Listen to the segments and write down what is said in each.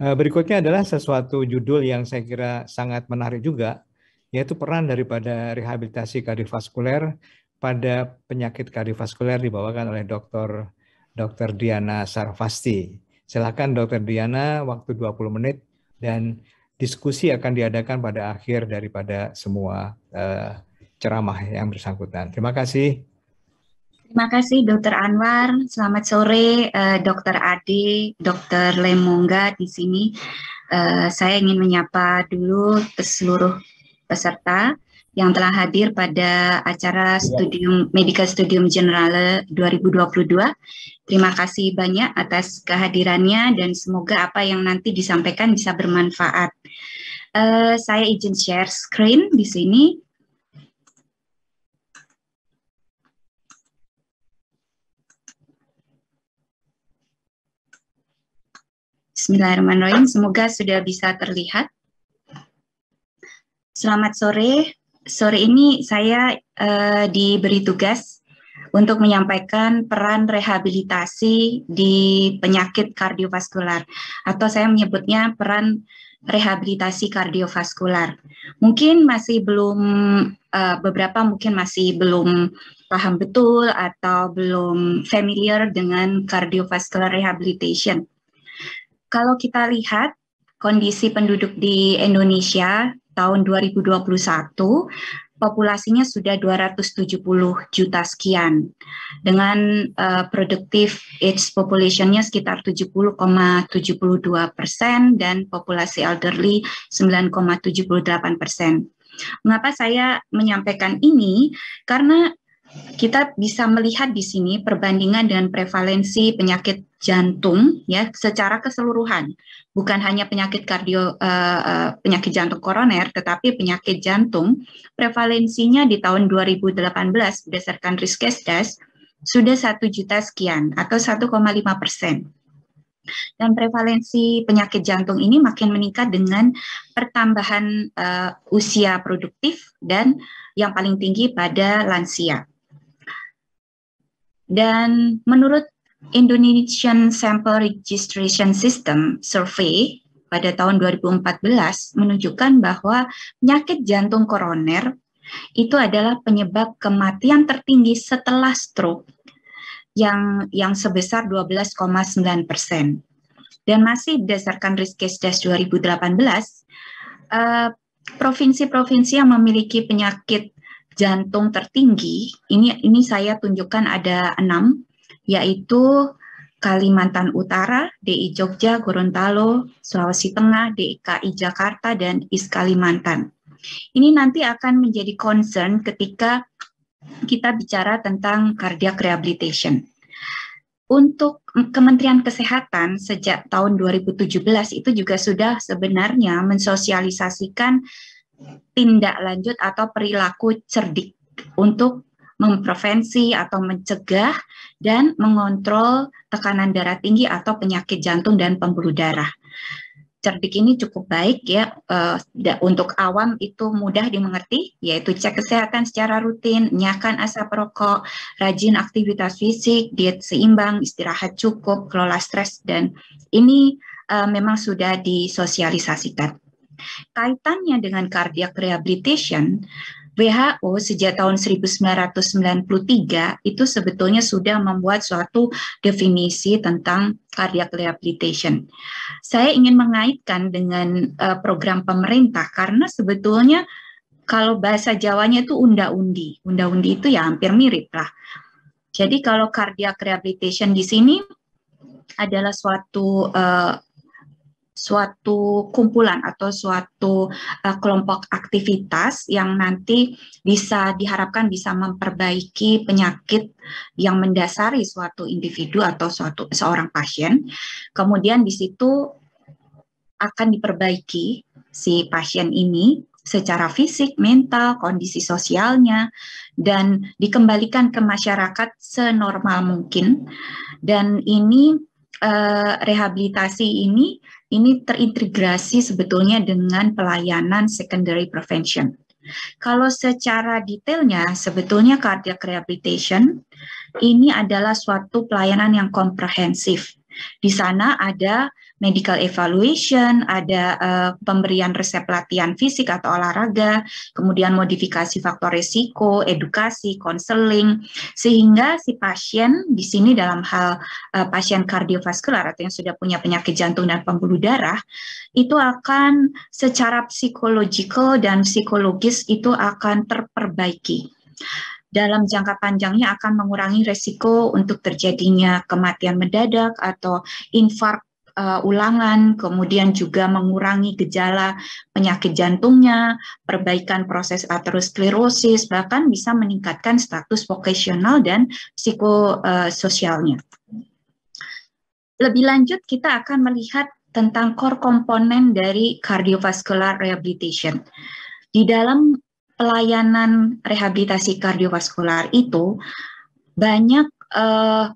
Eh, berikutnya adalah sesuatu judul yang saya kira sangat menarik juga, yaitu peran daripada rehabilitasi kardiovaskuler pada penyakit kardiovaskuler dibawakan oleh Dr. Dr. Diana Sarfasti. Silakan Dr. Diana waktu 20 menit dan diskusi akan diadakan pada akhir daripada semua uh, ceramah yang bersangkutan. Terima kasih. Terima kasih Dokter Anwar. Selamat sore uh, Dokter Ade, Dokter Lemongga di sini. Uh, saya ingin menyapa dulu seluruh peserta yang telah hadir pada acara iya. Studium Medical Studium Generale 2022. Terima kasih banyak atas kehadirannya dan semoga apa yang nanti disampaikan bisa bermanfaat. Uh, saya izin share screen di sini. Bismillahirrahmanirrahim. Semoga sudah bisa terlihat. Selamat sore. Sore ini saya uh, diberi tugas untuk menyampaikan peran rehabilitasi di penyakit kardiovaskular atau saya menyebutnya peran rehabilitasi kardiovaskular. Mungkin masih belum uh, beberapa mungkin masih belum paham betul atau belum familiar dengan kardiovaskular rehabilitation kalau kita lihat kondisi penduduk di Indonesia tahun 2021, populasinya sudah 270 juta sekian. Dengan uh, produktif age populationnya sekitar 70,72 persen dan populasi elderly 9,78 persen. Mengapa saya menyampaikan ini? Karena kita bisa melihat di sini perbandingan dengan prevalensi penyakit jantung ya secara keseluruhan, bukan hanya penyakit kardio uh, penyakit jantung koroner, tetapi penyakit jantung prevalensinya di tahun 2018 berdasarkan risk test sudah satu juta sekian atau 1,5 persen. Dan prevalensi penyakit jantung ini makin meningkat dengan pertambahan uh, usia produktif dan yang paling tinggi pada lansia. Dan menurut Indonesian Sample Registration System Survey pada tahun 2014 menunjukkan bahwa penyakit jantung koroner itu adalah penyebab kematian tertinggi setelah stroke yang yang sebesar 12,9 persen. Dan masih berdasarkan risk case das 2018, eh, provinsi-provinsi uh, yang memiliki penyakit jantung tertinggi ini ini saya tunjukkan ada enam yaitu Kalimantan Utara, DI Jogja, Gorontalo, Sulawesi Tengah, DKI Jakarta, dan IS Kalimantan. Ini nanti akan menjadi concern ketika kita bicara tentang cardiac rehabilitation. Untuk Kementerian Kesehatan sejak tahun 2017 itu juga sudah sebenarnya mensosialisasikan tindak lanjut atau perilaku cerdik untuk memprevensi atau mencegah dan mengontrol tekanan darah tinggi atau penyakit jantung dan pembuluh darah. Cerdik ini cukup baik ya uh, untuk awam itu mudah dimengerti yaitu cek kesehatan secara rutin, nyakan asap rokok, rajin aktivitas fisik, diet seimbang, istirahat cukup, kelola stres dan ini uh, memang sudah disosialisasikan. Kaitannya dengan cardiac rehabilitation, WHO sejak tahun 1993 itu sebetulnya sudah membuat suatu definisi tentang cardiac rehabilitation. Saya ingin mengaitkan dengan uh, program pemerintah karena sebetulnya kalau bahasa Jawanya itu unda-undi. Unda-undi itu ya hampir mirip lah. Jadi kalau cardiac rehabilitation di sini adalah suatu uh, suatu kumpulan atau suatu uh, kelompok aktivitas yang nanti bisa diharapkan bisa memperbaiki penyakit yang mendasari suatu individu atau suatu seorang pasien. Kemudian di situ akan diperbaiki si pasien ini secara fisik, mental, kondisi sosialnya, dan dikembalikan ke masyarakat senormal mungkin. Dan ini eh, rehabilitasi ini ini terintegrasi sebetulnya dengan pelayanan secondary prevention. Kalau secara detailnya, sebetulnya cardiac rehabilitation ini adalah suatu pelayanan yang komprehensif. Di sana ada medical evaluation, ada uh, pemberian resep latihan fisik atau olahraga, kemudian modifikasi faktor risiko, edukasi, konseling, sehingga si pasien di sini dalam hal uh, pasien kardiovaskular atau yang sudah punya penyakit jantung dan pembuluh darah itu akan secara psikologikal dan psikologis itu akan terperbaiki dalam jangka panjangnya akan mengurangi resiko untuk terjadinya kematian mendadak atau infark uh, ulangan, kemudian juga mengurangi gejala penyakit jantungnya, perbaikan proses aterosklerosis, bahkan bisa meningkatkan status vokasional dan psikososialnya. Eh, Lebih lanjut, kita akan melihat tentang core komponen dari cardiovascular rehabilitation. Di dalam pelayanan rehabilitasi kardiovaskular itu banyak uh,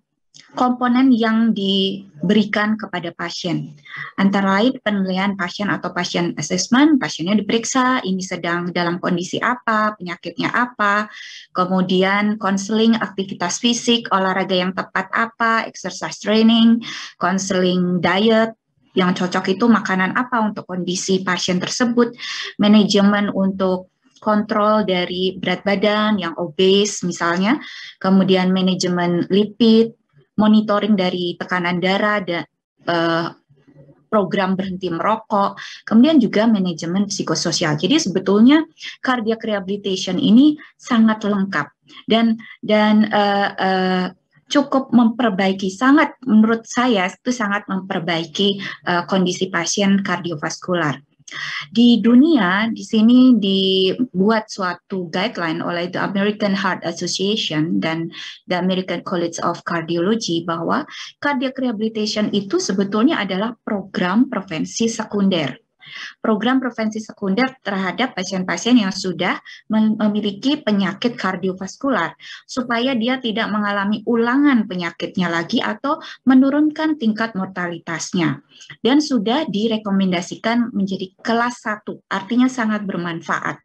komponen yang diberikan kepada pasien. Antara lain penilaian pasien atau pasien assessment, pasiennya diperiksa, ini sedang dalam kondisi apa, penyakitnya apa, kemudian konseling, aktivitas fisik, olahraga yang tepat apa, exercise training, konseling diet, yang cocok itu makanan apa untuk kondisi pasien tersebut, manajemen untuk kontrol dari berat badan yang obes misalnya, kemudian manajemen lipid, monitoring dari tekanan darah, dan uh, eh, program berhenti merokok, kemudian juga manajemen psikososial. Jadi sebetulnya cardiac rehabilitation ini sangat lengkap dan dan uh, uh, cukup memperbaiki sangat menurut saya itu sangat memperbaiki uh, kondisi pasien kardiovaskular. Di dunia, di sini dibuat suatu guideline oleh the American Heart Association dan the American College of Cardiology bahwa cardiac rehabilitation itu sebetulnya adalah program prevensi sekunder program prevensi sekunder terhadap pasien-pasien yang sudah memiliki penyakit kardiovaskular supaya dia tidak mengalami ulangan penyakitnya lagi atau menurunkan tingkat mortalitasnya dan sudah direkomendasikan menjadi kelas 1 artinya sangat bermanfaat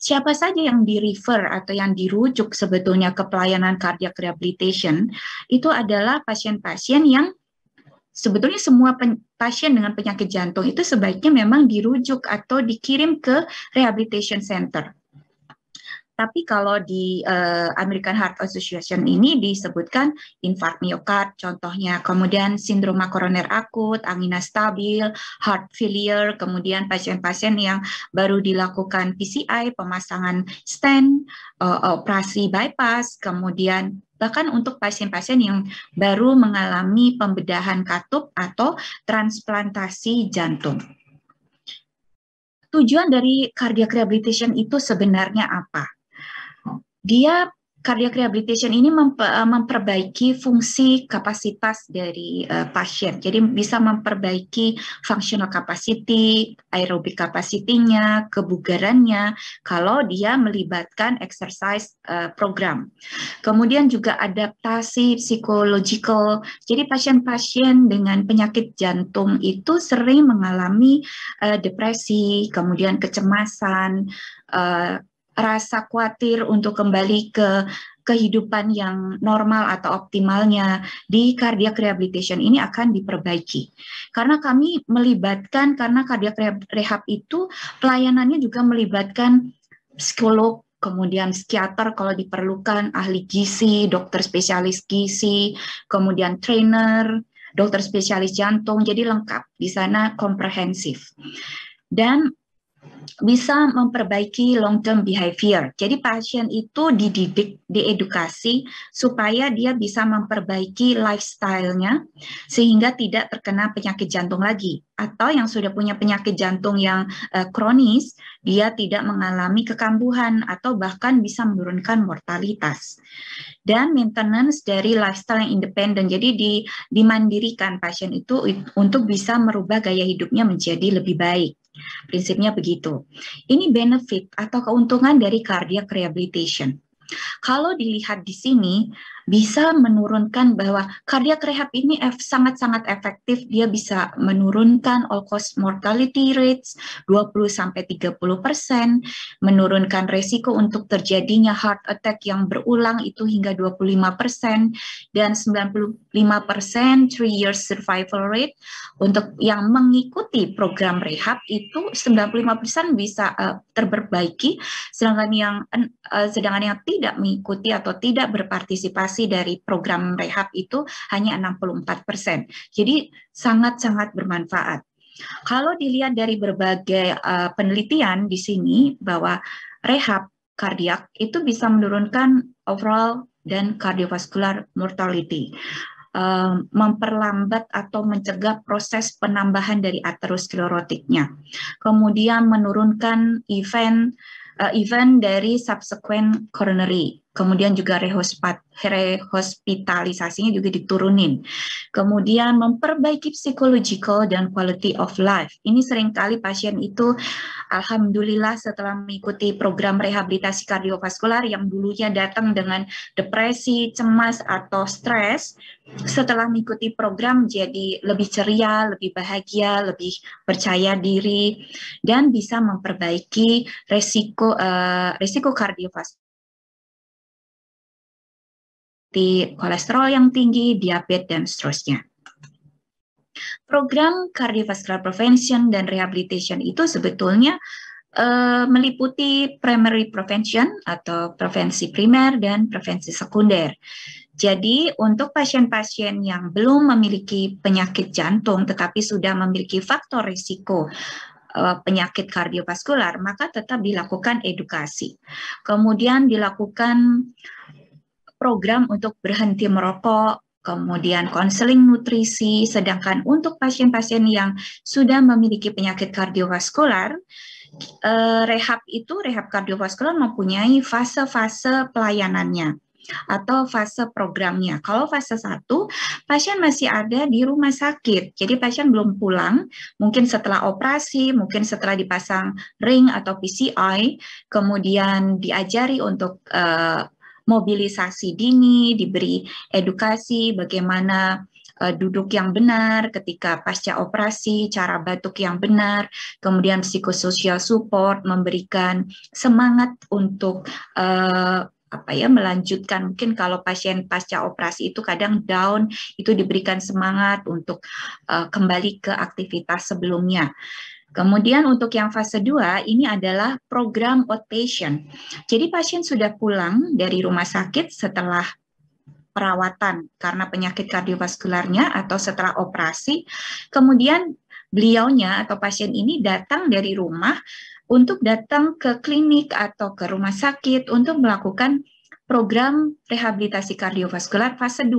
siapa saja yang di refer atau yang dirujuk sebetulnya ke pelayanan cardiac rehabilitation itu adalah pasien-pasien yang sebetulnya semua pen, pasien dengan penyakit jantung itu sebaiknya memang dirujuk atau dikirim ke rehabilitation center tapi kalau di uh, American Heart Association ini disebutkan infark miokard contohnya, kemudian sindroma koroner akut, angina stabil, heart failure, kemudian pasien-pasien yang baru dilakukan PCI, pemasangan stent, uh, operasi bypass, kemudian bahkan untuk pasien-pasien yang baru mengalami pembedahan katup atau transplantasi jantung. Tujuan dari cardiac rehabilitation itu sebenarnya apa? dia cardiac rehabilitation ini eh, memperbaiki fungsi kapasitas dari uh, pasien. Jadi bisa memperbaiki functional capacity, aerobic capacity-nya, kebugarannya kalau dia melibatkan exercise uh, program. Kemudian juga adaptasi psychological. Jadi pasien-pasien dengan penyakit jantung itu sering mengalami uh, depresi, kemudian kecemasan, rasa khawatir untuk kembali ke kehidupan yang normal atau optimalnya di cardiac rehabilitation ini akan diperbaiki. Karena kami melibatkan, karena cardiac rehab itu pelayanannya juga melibatkan psikolog, kemudian psikiater kalau diperlukan, ahli gizi, dokter spesialis gizi, kemudian trainer, dokter spesialis jantung, jadi lengkap di sana komprehensif. Dan bisa memperbaiki long term behavior. Jadi pasien itu dididik, diedukasi supaya dia bisa memperbaiki lifestyle-nya sehingga tidak terkena penyakit jantung lagi atau yang sudah punya penyakit jantung yang uh, kronis, dia tidak mengalami kekambuhan atau bahkan bisa menurunkan mortalitas. Dan maintenance dari lifestyle yang independen. Jadi di dimandirikan pasien itu untuk bisa merubah gaya hidupnya menjadi lebih baik. Prinsipnya begitu. Ini benefit atau keuntungan dari cardiac rehabilitation. Kalau dilihat di sini, bisa menurunkan bahwa cardiac rehab ini sangat-sangat efektif. Dia bisa menurunkan all cause mortality rates 20 30 persen, menurunkan resiko untuk terjadinya heart attack yang berulang itu hingga 25 persen dan 95 persen three year survival rate untuk yang mengikuti program rehab itu 95 persen bisa uh, terperbaiki, sedangkan yang uh, sedangkan yang tidak mengikuti atau tidak berpartisipasi realisasi dari program rehab itu hanya 64 persen. Jadi sangat-sangat bermanfaat. Kalau dilihat dari berbagai uh, penelitian di sini bahwa rehab kardiak itu bisa menurunkan overall dan cardiovascular mortality eh, memperlambat atau mencegah proses penambahan dari aterosklerotiknya. Kemudian menurunkan event uh, event dari subsequent coronary kemudian juga rehospitalisasinya juga diturunin. Kemudian memperbaiki psychological dan quality of life. Ini seringkali pasien itu alhamdulillah setelah mengikuti program rehabilitasi kardiovaskular yang dulunya datang dengan depresi, cemas atau stres, setelah mengikuti program jadi lebih ceria, lebih bahagia, lebih percaya diri dan bisa memperbaiki resiko uh, resiko kardiovaskular seperti kolesterol yang tinggi, diabetes, dan seterusnya. Program cardiovascular prevention dan rehabilitation itu sebetulnya uh, meliputi primary prevention atau prevensi primer dan prevensi sekunder. Jadi untuk pasien-pasien yang belum memiliki penyakit jantung tetapi sudah memiliki faktor risiko eh, penyakit kardiovaskular, maka tetap dilakukan edukasi. Kemudian dilakukan program untuk berhenti merokok, kemudian konseling nutrisi. Sedangkan untuk pasien-pasien yang sudah memiliki penyakit kardiovaskular, eh, rehab itu, rehab kardiovaskular mempunyai fase-fase pelayanannya atau fase programnya. Kalau fase 1, pasien masih ada di rumah sakit. Jadi pasien belum pulang, mungkin setelah operasi, mungkin setelah dipasang ring atau PCI, kemudian diajari untuk uh, mobilisasi dini, diberi edukasi bagaimana uh, duduk yang benar ketika pasca operasi, cara batuk yang benar, kemudian psikososial support memberikan semangat untuk uh, apa ya melanjutkan mungkin kalau pasien pasca operasi itu kadang down itu diberikan semangat untuk uh, kembali ke aktivitas sebelumnya. Kemudian untuk yang fase 2 ini adalah program outpatient. Jadi pasien sudah pulang dari rumah sakit setelah perawatan karena penyakit kardiovaskularnya atau setelah operasi. Kemudian beliaunya atau pasien ini datang dari rumah untuk datang ke klinik atau ke rumah sakit untuk melakukan program rehabilitasi kardiovaskular fase 2.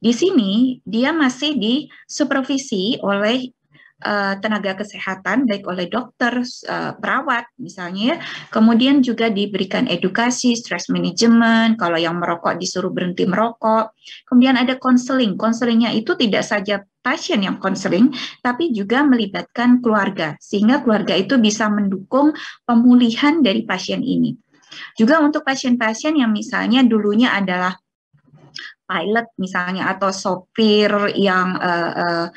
Di sini dia masih disupervisi oleh Eh, tenaga kesehatan baik oleh dokter, eh, perawat misalnya. Ya. Kemudian juga diberikan edukasi, stress management, kalau yang merokok disuruh berhenti merokok. Kemudian ada konseling. Konselingnya itu tidak saja pasien yang konseling, tapi juga melibatkan keluarga, sehingga keluarga itu bisa mendukung pemulihan dari pasien ini. Juga untuk pasien-pasien yang misalnya dulunya adalah pilot misalnya atau sopir yang uh, uh,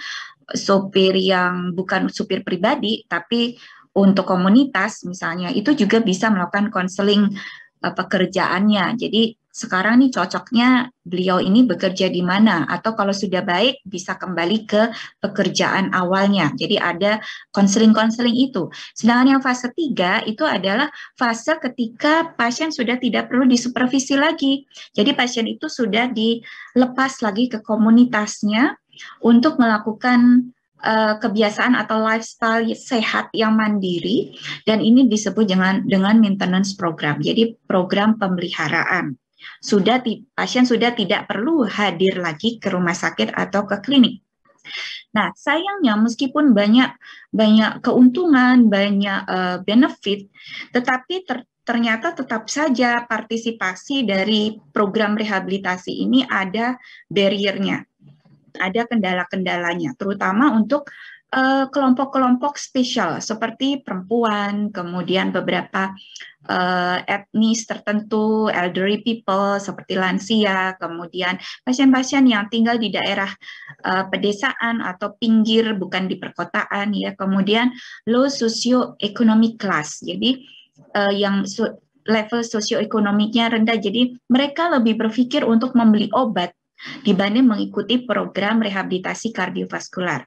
supir yang bukan supir pribadi tapi untuk komunitas misalnya itu juga bisa melakukan konseling uh, eh, pekerjaannya. Jadi sekarang nih cocoknya beliau ini bekerja di mana atau kalau sudah baik bisa kembali ke pekerjaan awalnya. Jadi ada konseling-konseling itu. Sedangkan yang fase 3 itu adalah fase ketika pasien sudah tidak perlu disupervisi lagi. Jadi pasien itu sudah dilepas lagi ke komunitasnya untuk melakukan Uh, kebiasaan atau lifestyle sehat yang mandiri dan ini disebut dengan dengan maintenance program. Jadi program pemeliharaan. Sudah pasien sudah tidak perlu hadir lagi ke rumah sakit atau ke klinik. Nah, sayangnya meskipun banyak banyak keuntungan, banyak uh, benefit, tetapi ter, ternyata tetap saja partisipasi dari program rehabilitasi ini ada barriernya ada kendala-kendalanya, terutama untuk eh, kelompok-kelompok spesial seperti perempuan, kemudian beberapa uh, etnis tertentu, elderly people seperti lansia, kemudian pasien-pasien yang tinggal di daerah uh, pedesaan atau pinggir bukan di perkotaan ya, kemudian low socioeconomic class. Jadi uh, yang level sosioekonomiknya rendah. Jadi mereka lebih berpikir untuk membeli obat dibanding mengikuti program rehabilitasi kardiovaskular.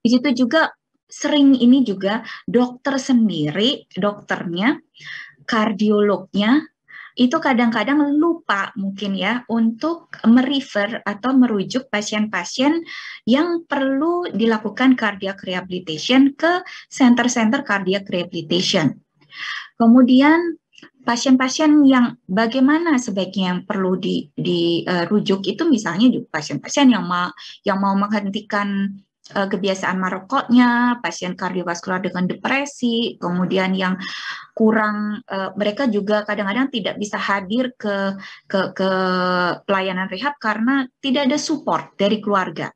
Di situ juga sering ini juga dokter sendiri, dokternya, kardiolognya itu kadang-kadang lupa mungkin ya untuk merefer atau merujuk pasien-pasien yang perlu dilakukan cardiac rehabilitation ke center-center cardiac rehabilitation. Kemudian pasien-pasien yang bagaimana sebaiknya yang perlu di, dirujuk e, uh, itu misalnya juga pasien-pasien yang mau yang mau menghentikan uh, kebiasaan merokoknya, pasien kardiovaskular dengan depresi, kemudian yang kurang uh, mereka juga kadang-kadang tidak bisa hadir ke ke ke pelayanan rehab karena tidak ada support dari keluarga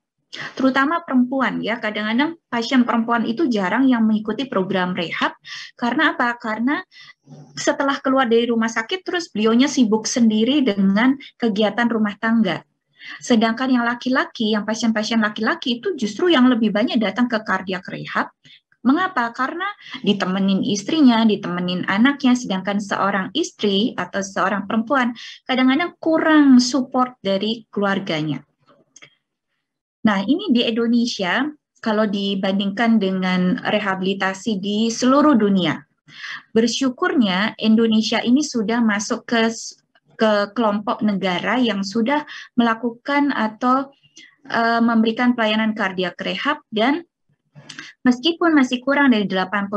terutama perempuan ya kadang-kadang pasien perempuan itu jarang yang mengikuti program rehab karena apa karena setelah keluar dari rumah sakit terus beliaunya sibuk sendiri dengan kegiatan rumah tangga sedangkan yang laki-laki yang pasien-pasien laki-laki itu justru yang lebih banyak datang ke kardiak rehab Mengapa? Karena ditemenin istrinya, ditemenin anaknya, sedangkan seorang istri atau seorang perempuan kadang-kadang kurang support dari keluarganya. Nah, ini di Indonesia kalau dibandingkan dengan rehabilitasi di seluruh dunia. Bersyukurnya Indonesia ini sudah masuk ke ke kelompok negara yang sudah melakukan atau e, memberikan pelayanan kardiak rehab dan meskipun masih kurang dari 80%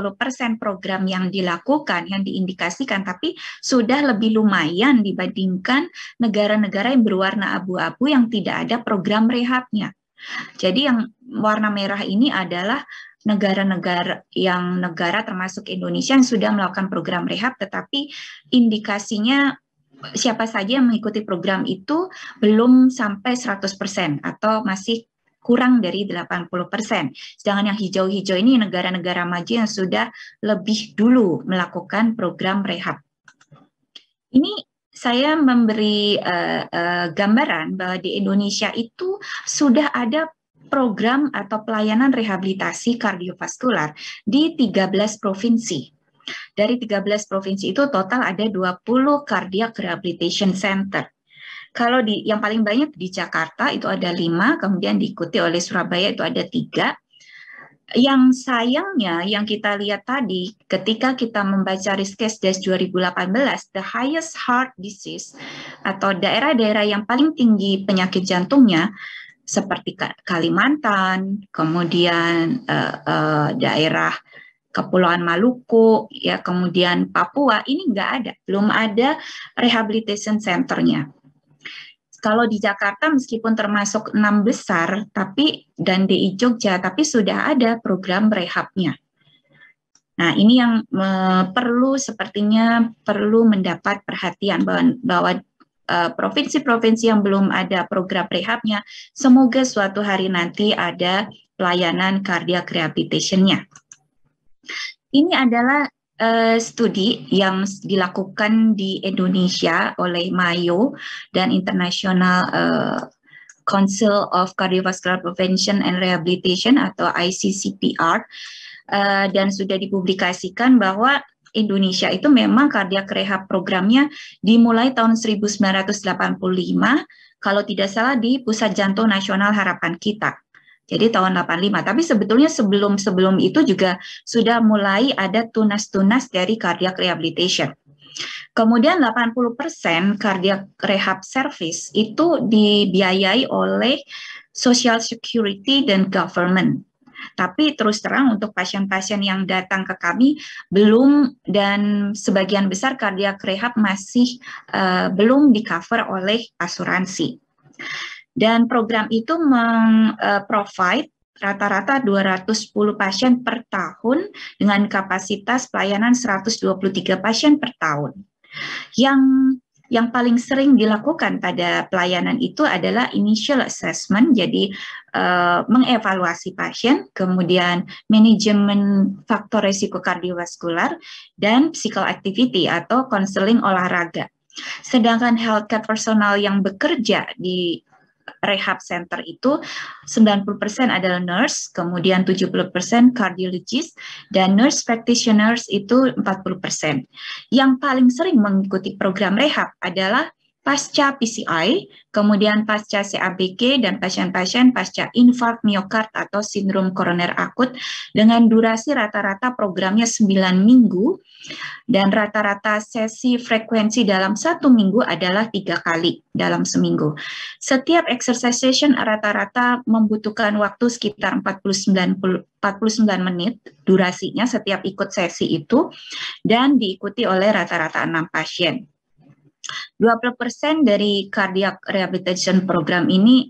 program yang dilakukan yang diindikasikan tapi sudah lebih lumayan dibandingkan negara-negara yang berwarna abu-abu yang tidak ada program rehabnya. Jadi yang warna merah ini adalah negara-negara yang negara termasuk Indonesia yang sudah melakukan program rehab tetapi indikasinya siapa saja yang mengikuti program itu belum sampai 100% atau masih kurang dari 80%. Sedangkan yang hijau-hijau ini negara-negara maju yang sudah lebih dulu melakukan program rehab. Ini saya memberi uh, uh, gambaran bahwa di Indonesia itu sudah ada program atau pelayanan rehabilitasi kardiovaskular di 13 provinsi. Dari 13 provinsi itu total ada 20 cardiac rehabilitation center. Kalau di yang paling banyak di Jakarta itu ada 5, kemudian diikuti oleh Surabaya itu ada 3, yang sayangnya yang kita lihat tadi ketika kita membaca risk case dari 2018 the highest heart disease atau daerah-daerah yang paling tinggi penyakit jantungnya seperti Kalimantan, kemudian uh, uh, daerah Kepulauan Maluku, ya kemudian Papua ini nggak ada, belum ada rehabilitation centernya kalau di Jakarta meskipun termasuk enam besar, tapi dan DI Jogja, tapi sudah ada program rehabnya. Nah, ini yang me, perlu sepertinya perlu mendapat perhatian bahwa, bahwa e, provinsi-provinsi yang belum ada program rehabnya, semoga suatu hari nanti ada pelayanan cardiac rehabilitation-nya. Ini adalah uh, studi yang dilakukan di Indonesia oleh Mayo dan International uh, Council of Cardiovascular Prevention and Rehabilitation atau ICCPR uh, eh, dan sudah dipublikasikan bahwa Indonesia itu memang cardiac rehab programnya dimulai tahun 1985 kalau tidak salah di Pusat Jantung Nasional Harapan Kita. Jadi tahun 85, tapi sebetulnya sebelum-sebelum itu juga sudah mulai ada tunas-tunas dari cardiac rehabilitation. Kemudian 80% cardiac rehab service itu dibiayai oleh social security dan government. Tapi terus terang untuk pasien-pasien yang datang ke kami belum dan sebagian besar cardiac rehab masih uh, belum di cover oleh asuransi. Dan program itu meng-provide rata-rata 210 pasien per tahun dengan kapasitas pelayanan 123 pasien per tahun. Yang yang paling sering dilakukan pada pelayanan itu adalah initial assessment, jadi uh, mengevaluasi pasien, kemudian manajemen faktor risiko kardiovaskular, dan physical activity atau konseling olahraga. Sedangkan healthcare personal yang bekerja di rehab center itu 90% adalah nurse, kemudian 70% cardiologist dan nurse practitioners itu 40%. Yang paling sering mengikuti program rehab adalah pasca PCI, kemudian pasca CABG, dan pasien-pasien pasca infark miokard atau sindrom koroner akut dengan durasi rata-rata programnya 9 minggu dan rata-rata sesi frekuensi dalam satu minggu adalah tiga kali dalam seminggu. Setiap exercise session rata-rata membutuhkan waktu sekitar 49, 49 menit durasinya setiap ikut sesi itu dan diikuti oleh rata-rata enam -rata pasien. 20% dari cardiac rehabilitation program ini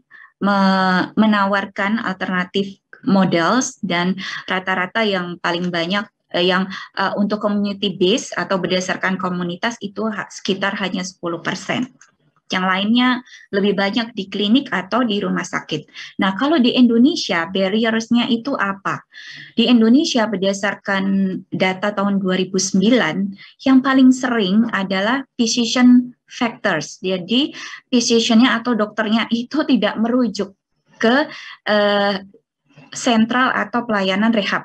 menawarkan alternatif models dan rata-rata yang paling banyak eh, yang uh, untuk community base atau berdasarkan komunitas itu sekitar hanya 10% yang lainnya lebih banyak di klinik atau di rumah sakit. Nah, kalau di Indonesia barriersnya itu apa? Di Indonesia berdasarkan data tahun 2009 yang paling sering adalah physician factors. Jadi physician-nya atau dokternya itu tidak merujuk ke central eh, sentral atau pelayanan rehab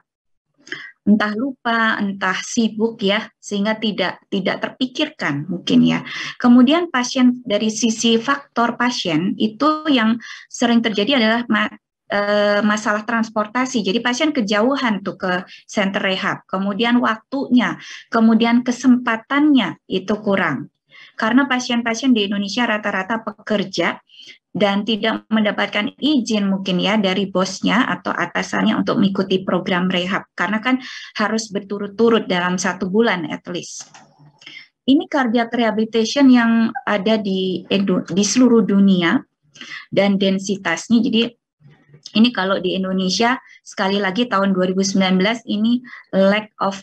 entah lupa, entah sibuk ya, sehingga tidak tidak terpikirkan mungkin ya. Kemudian pasien dari sisi faktor pasien itu yang sering terjadi adalah ma eh, masalah transportasi. Jadi pasien kejauhan tuh ke center rehab, kemudian waktunya, kemudian kesempatannya itu kurang. Karena pasien-pasien di Indonesia rata-rata pekerja, dan tidak mendapatkan izin mungkin ya dari bosnya atau atasannya untuk mengikuti program rehab karena kan harus berturut-turut dalam satu bulan at least. Ini cardiac rehabilitation yang ada di di seluruh dunia dan densitasnya jadi ini kalau di Indonesia sekali lagi tahun 2019 ini lack of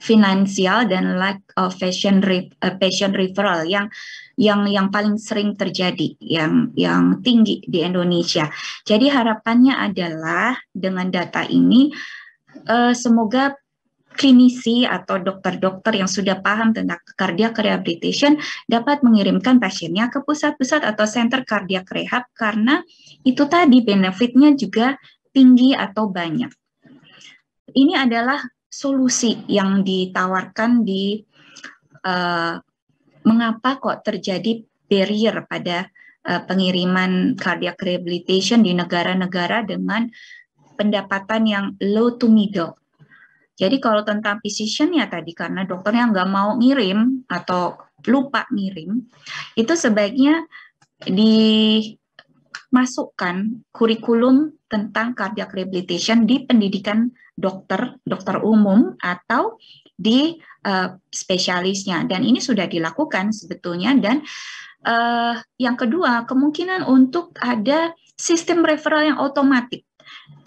finansial dan lack of fashion re, uh, passion referral yang yang yang paling sering terjadi yang yang tinggi di Indonesia. Jadi harapannya adalah dengan data ini uh, semoga klinisi atau dokter-dokter yang sudah paham tentang cardiac rehabilitation dapat mengirimkan pasiennya ke pusat-pusat atau center cardiac rehab karena itu tadi benefitnya juga tinggi atau banyak. Ini adalah solusi yang ditawarkan di uh, mengapa kok terjadi barrier pada uh, pengiriman cardiac rehabilitation di negara-negara dengan pendapatan yang low to middle. Jadi kalau tentang physician ya tadi karena dokternya nggak mau ngirim atau lupa ngirim, itu sebaiknya dimasukkan kurikulum tentang cardiac rehabilitation di pendidikan dokter, dokter umum atau di uh, spesialisnya. Dan ini sudah dilakukan sebetulnya. Dan uh, yang kedua, kemungkinan untuk ada sistem referral yang otomatis.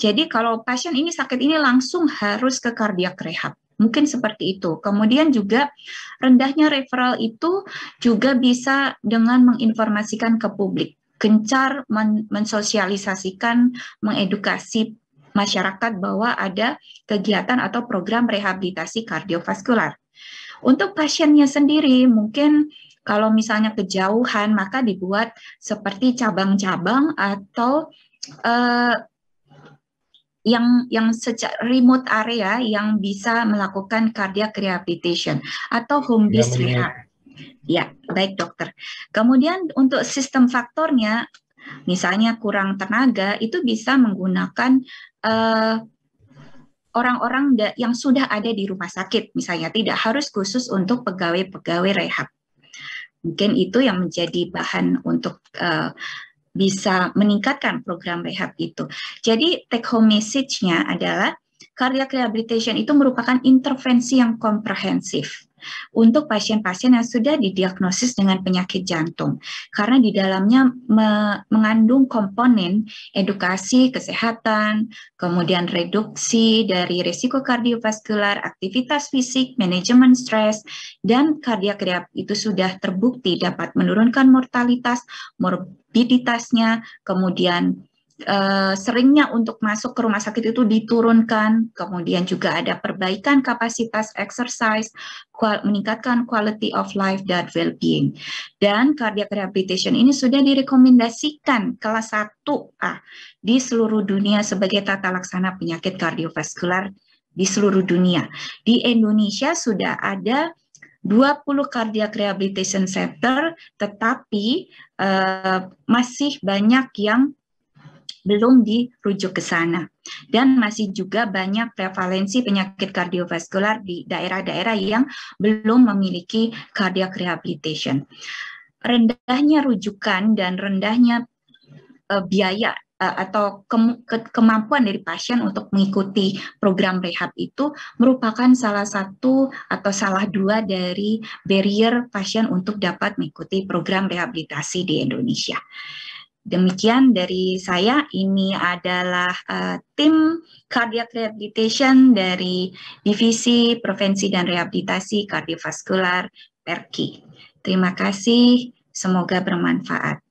Jadi kalau pasien ini sakit ini langsung harus ke kardiak rehab. Mungkin seperti itu. Kemudian juga rendahnya referral itu juga bisa dengan menginformasikan ke publik. Gencar men mensosialisasikan, mengedukasi masyarakat bahwa ada kegiatan atau program rehabilitasi kardiovaskular. Untuk pasiennya sendiri, mungkin kalau misalnya kejauhan, maka dibuat seperti cabang-cabang atau eh, yang yang secara remote area yang bisa melakukan cardiac rehabilitation atau home ya, based rehab. Ya, baik dokter. Kemudian untuk sistem faktornya misalnya kurang tenaga itu bisa menggunakan orang eh, orang-orang yang sudah ada di rumah sakit misalnya tidak harus khusus untuk pegawai-pegawai rehab. Mungkin itu yang menjadi bahan untuk uh, bisa meningkatkan program rehab itu. Jadi take home message-nya adalah cardiac rehabilitation itu merupakan intervensi yang komprehensif untuk pasien-pasien yang sudah didiagnosis dengan penyakit jantung karena di dalamnya me mengandung komponen edukasi kesehatan, kemudian reduksi dari risiko kardiovaskular, aktivitas fisik, manajemen stres dan kardiak rehab itu sudah terbukti dapat menurunkan mortalitas, morbiditasnya, kemudian Eh, seringnya untuk masuk ke rumah sakit itu diturunkan, kemudian juga ada perbaikan kapasitas exercise, meningkatkan quality of life dan well-being. Dan cardiac rehabilitation ini sudah direkomendasikan kelas 1A di seluruh dunia sebagai tata laksana penyakit kardiovaskular di seluruh dunia. Di Indonesia sudah ada 20 cardiac rehabilitation center, tetapi uh, masih banyak yang belum dirujuk ke sana. Dan masih juga banyak prevalensi penyakit kardiovaskular di daerah-daerah yang belum memiliki cardiac rehabilitation. Rendahnya rujukan dan rendahnya uh, biaya e, atau ke, ke, kemampuan dari pasien untuk mengikuti program rehab itu merupakan salah satu atau salah dua dari barrier pasien untuk dapat mengikuti program rehabilitasi di Indonesia. Demikian dari saya, ini adalah uh, tim cardiac rehabilitation dari Divisi Prevensi dan Rehabilitasi Kardiovaskular Perki. Terima kasih, semoga bermanfaat.